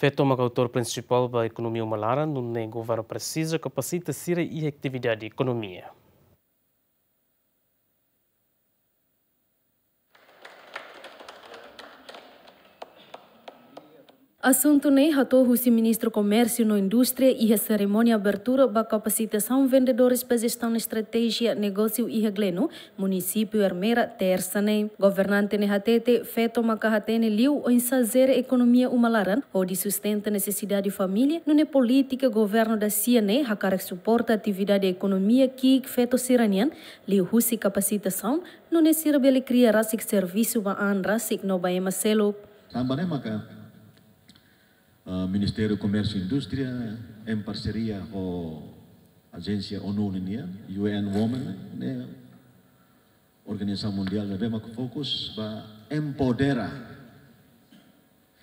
Fetoma, autor principal da economia malara, no nem governo precisa capacita-se e atividade economia. Assunto nem ratou o ministro Comércio no Indústria e a cerimônia abertura da capacitação vendedores para gestão estratégia negócio e regleno, município Hermera, terça nem. Governante Nehatete, feto macarratene liu em fazer economia umalaran, de sustenta necessidade de família, não é política governo da CIANE, a cara suporta atividade economia que feto siranian, liu russi capacitação, não é sirve ele criará serviço ba anra, sig no baema selo. Também, Eh, Ministerio ya, de Comercio e Industria, em parceria com a agência ONU, né, UN Women, né, Organização Mundial, bem que fokus para empoderar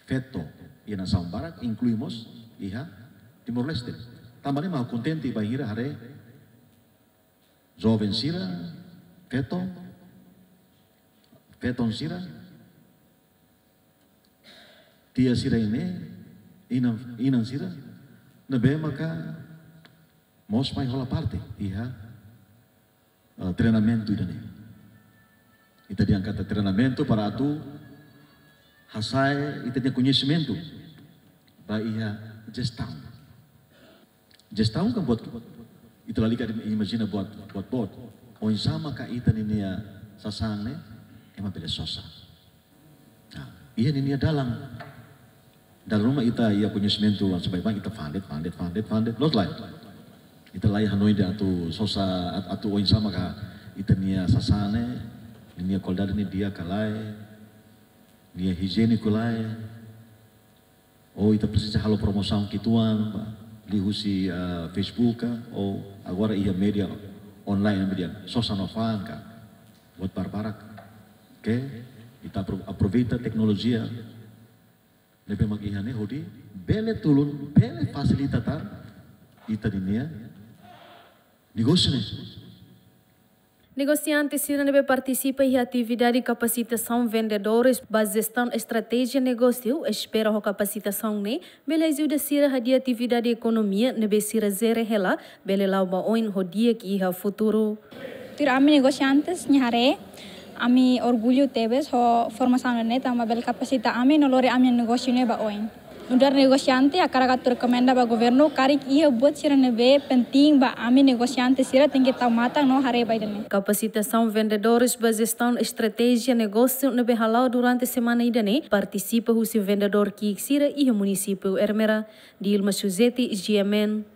feto e nação barak, incluímos iha Timor Leste. Também mau contente para ir hare jovem sira, feto, sira, tia sira ini sira na be maka mos mai hola parte iha uh, treinamento idane ita diangkata treinamento para atu hasai ita e dia conhecimento ba iha gestão gestão kan buat itu e lali ka imagina buat buat buat o sama ka ita nia sasane ema bele sosa nah, iya nia dalang dalam rumah kita ia punya semen tulang sebaik-baik kita pandit pandit pandit pandit not lain, kita lain Hanoi dia atau sosa atau oin sama kah? kita niya sasane niya koldar ni dia kalai niya hijeni kalai, oh kita persis halo promosi kituan lihusi uh, eh, Facebook kah? oh agora ia media online media sosa novan kah? buat barbarak oke okay? kita teknologi ya lebe magihane hodi bele tulun bele fasilitata itadinia negosine Negociantes Siranebe participa i atividade de capacitação vendedores baz na estratégia negócio, espera ho capacitação ne, bela ajuda Sira hadi atividade economia, nebe Sira zere hela, bele lauba oin hodia que ia futuro. ami negociantes, nyare ami orgulho tebes ho formação neta ma bel kapasita ami no lore ami negosio ne ba oin. Nudar negociante akara gatur kemenda ba governo karik iya buat sirane be penting ba ami negociante sira tingge tau mata no hare ba idane. Capacitação vendedores ba zestaun estrategia negócio ne halau durante semana idane participa husi vendedor ki sira iya munisipu Ermera ilma suzeti GMN.